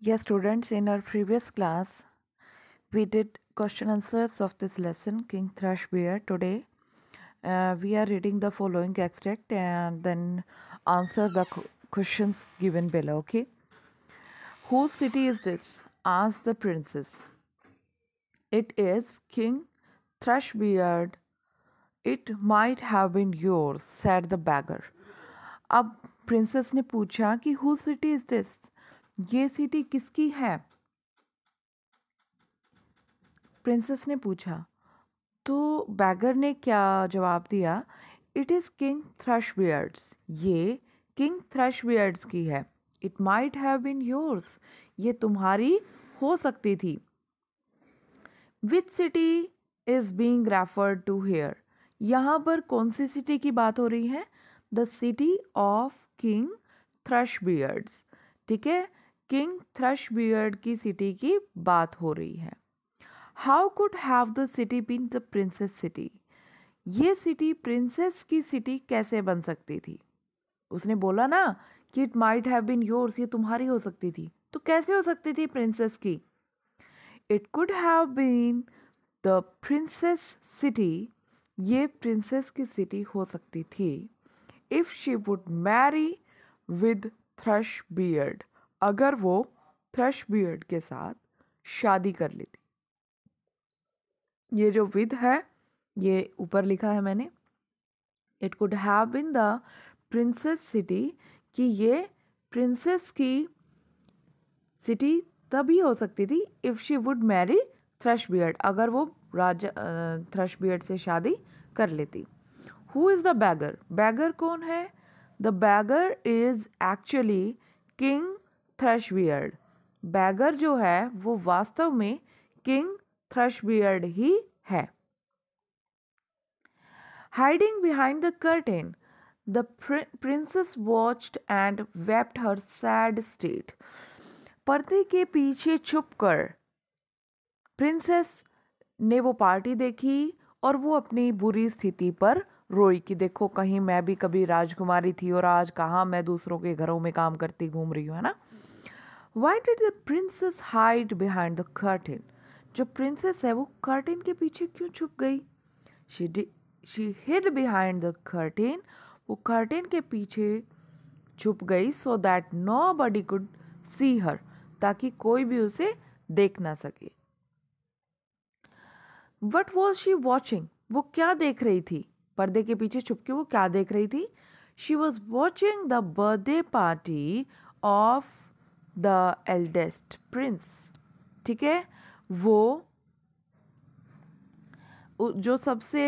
Yes, students, in our previous class, we did question answers of this lesson, King Thrushbeard. Today, uh, we are reading the following extract and then answer the questions given below, okay? Whose city is this? asked the princess. It is King Thrushbeard. It might have been yours, said the beggar. अब princess ने पूछा कि whose city is this? ये city किसकी है princess ने पूछा तो बैगर ने क्या जवाब दिया it is King Thrushbeard's ये किंग थ्रश बियर्ड्स की है it might have been yours ये तुम्हारी हो सकती थी which city is being referred to here यहाँ पर कौन सी सिटी की बात हो रही है the city of King Thrushbeard's ठीक है किंग थ्रश बियर्ड की सिटी की बात हो रही है how could have the city been the princess city ये सिटी प्रिंसेस की सिटी कैसे बन सकती थी उसने बोला ना कि it might have been yours ये तुम्हारी हो सकती थी तो कैसे हो सकती थी प्रिंसेस की it could have been the princess city ये प्रिंसेस की सिटी हो सकती थी if she would marry with Thrushbeard अगर वो थ्रश बियर्ड के साथ शादी कर लेती ये जो विद है ये ऊपर लिखा है मैंने it could have been the princess city कि ये प्रिंसेस की सिटी तभी हो सकती थी if she would marry Thrushbeard अगर वो राजा थ्रश बियर्ड से शादी कर लेती who is the beggar beggar कौन है the beggar is actually King Thrushbeard beggar जो है वो वास्तव में किंग थ्रशबियर्ड ही है hiding behind the curtain the princess watched and wept her sad state पर्दे के पीछे छुपकर प्रिंसेस ने वो पार्टी देखी और वो अपनी बुरी स्थिति पर रोई कि देखो कहीं मैं भी कभी राजकुमारी थी और आज कहाँ मैं दूसरों के घरों में काम करती घूम रही हूँ है ना why did the princess hide behind the curtain जो प्रिंसेस है वो कर्टिन के पीछे क्यों छुप गई she hid behind the curtain वो कर्टिन के पीछे छुप गई so that nobody could see her ताकि कोई भी उसे देख ना सके वट वॉज शी वॉचिंग वो क्या देख रही थी पर्दे के पीछे छुप के वो क्या देख रही थी she was watching the birthday party of the eldest prince ठीक है वो जो सबसे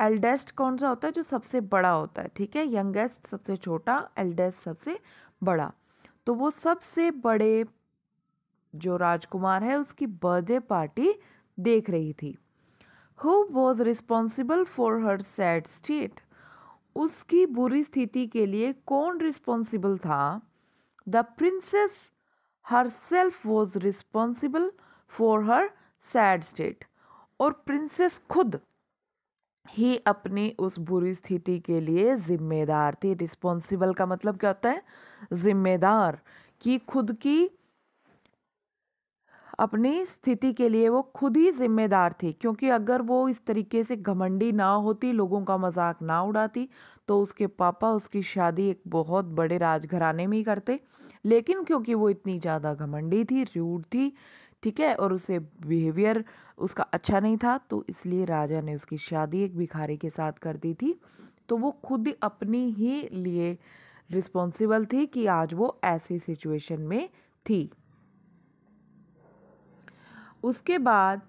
एल्डेस्ट कौन सा होता है जो सबसे बड़ा होता है ठीक है यंगेस्ट सबसे छोटा एल्डेस्ट सबसे बड़ा तो वो सबसे बड़े जो राजकुमार है उसकी बर्थडे पार्टी देख रही थी who was responsible for her sad state उसकी बुरी स्थिति के लिए कौन रिस्पॉन्सिबल था the princess self was responsible for her sad state और प्रिंसेस खुद ही अपनी उस बुरी स्थिति के लिए जिम्मेदार थी रिस्पॉन्सिबल का मतलब क्या होता है जिम्मेदार कि खुद की अपनी स्थिति के लिए वो खुद ही जिम्मेदार थे क्योंकि अगर वो इस तरीके से घमंडी ना होती लोगों का मजाक ना उड़ाती तो उसके पापा उसकी शादी एक बहुत बड़े राजघराने में ही करते लेकिन क्योंकि वो इतनी ज़्यादा घमंडी थी रूढ़ थी ठीक है और उसे बिहेवियर उसका अच्छा नहीं था तो इसलिए राजा ने उसकी शादी एक भिखारी के साथ कर दी थी तो वो खुद अपनी ही लिए रिस्पॉन्सिबल थी कि आज वो ऐसी सिचुएशन में थी उसके बाद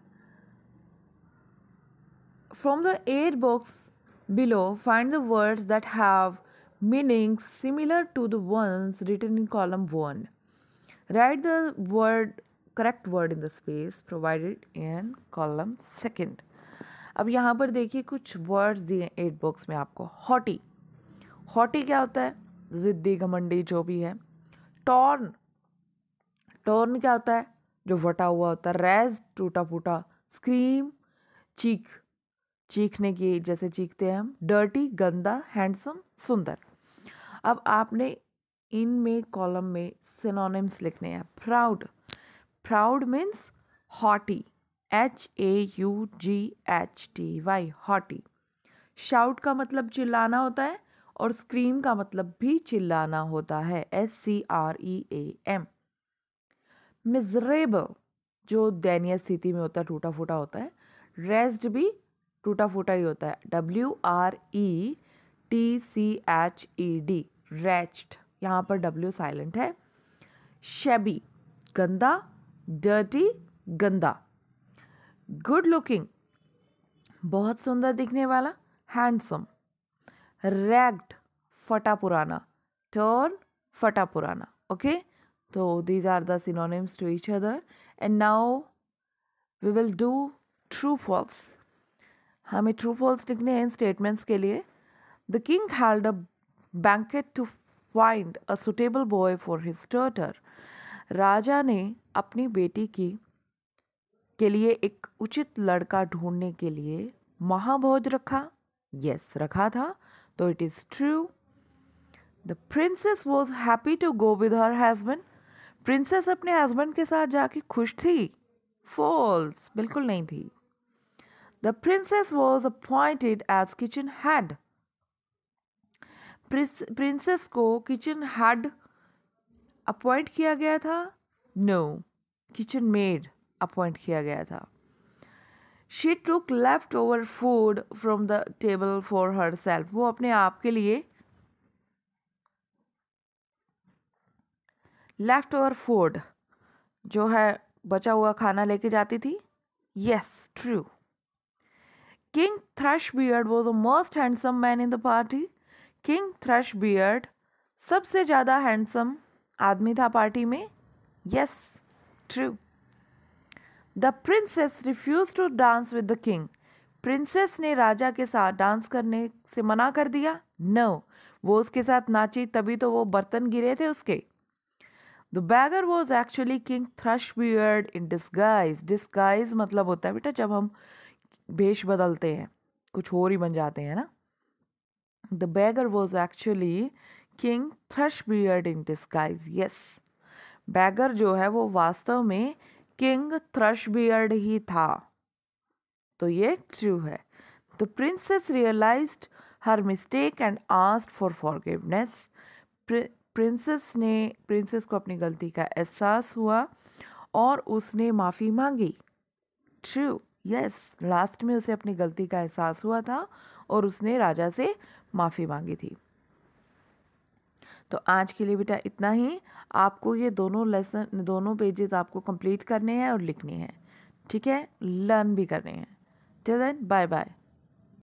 from the eight box below find the words that have meaning similar to the ones written in column one write the word correct word in the space provided in column second अब यहाँ पर देखिए कुछ words दिए eight box में आपको haughty haughty क्या होता है जिद्दी घमंडी जो भी है टॉर्न टॉर्न क्या होता है जो फटा हुआ होता है रेज टूटा फूटा स्क्रीम चीख चीखने की जैसे चीखते हैं हम डर्टी गंदा हैंडसम सुंदर अब आपने इन में कॉलम में सिनोनिम्स लिखने हैं proud proud means haughty H A U G H T Y haughty shout का मतलब चिल्लाना होता है और स्क्रीम का मतलब भी चिल्लाना होता है S C R E M miserable जो दैनीय स्थिति में होता है टूटा फूटा होता है रेस्ट भी टूटा फूटा ही होता है W R E T C H E D rest यहाँ पर डब्ल्यू साइलेंट है शेबी गंदा डर्टी गंदा गुड लुकिंग बहुत सुंदर दिखने वाला हैंडसम रैग्ड फटा पुराना टर्न फटा पुराना okay okay? So these are the synonyms to each other. And now we will do true false. हमें true false लिखने हैं statements के लिए the king held a banquet to find a suitable boy for his daughter राजा ने अपनी बेटी की के लिए एक उचित लड़का ढूंढने के लिए महाभोज रखा यस yes, रखा था तो it is true the princess was happy to go with her husband princess अपने हस्बैंड के साथ जाके खुश थी फॉल्स बिल्कुल नहीं थी the princess was appointed as kitchen head princess को किचन हेड अपॉइंट किया गया था नो किचन मेड अपॉइंट किया गया था she took leftover food from the table for herself वो अपने आप के लिए लेफ्ट ओवर फूड जो है बचा हुआ खाना लेके जाती थी yes true King Thrushbeard वो the most handsome man in the party King Thrushbeard सबसे ज़्यादा हैंडसम आदमी था पार्टी में yes true the princess refuse to dance with the king princess ने राजा के साथ डांस करने से मना कर दिया नो no. वो उसके साथ नाची तभी तो वो बर्तन गिरे थे उसके the beggar was actually King Thrushbeard in disguise disguise मतलब होता है बेटा जब हम भेष बदलते हैं कुछ और ही बन जाते हैं ना the beggar was actually King Thrushbeard in disguise yes beggar जो है वो वास्तव में किंग थ्रश बियर्ड ही था तो ये ट्रू है the princess realise her mistake and asked for forgiveness princess ने प्रिंसेस को अपनी गलती का एहसास हुआ और उसने माफ़ी मांगी ट्रू यस लास्ट में उसे अपनी गलती का एहसास हुआ था और उसने राजा से माफ़ी मांगी थी तो आज के लिए बेटा इतना ही आपको ये दोनों लेसन दोनों पेजेस आपको कंप्लीट करने हैं और लिखने हैं ठीक है लर्न भी करने हैं टिल देन बाय बाय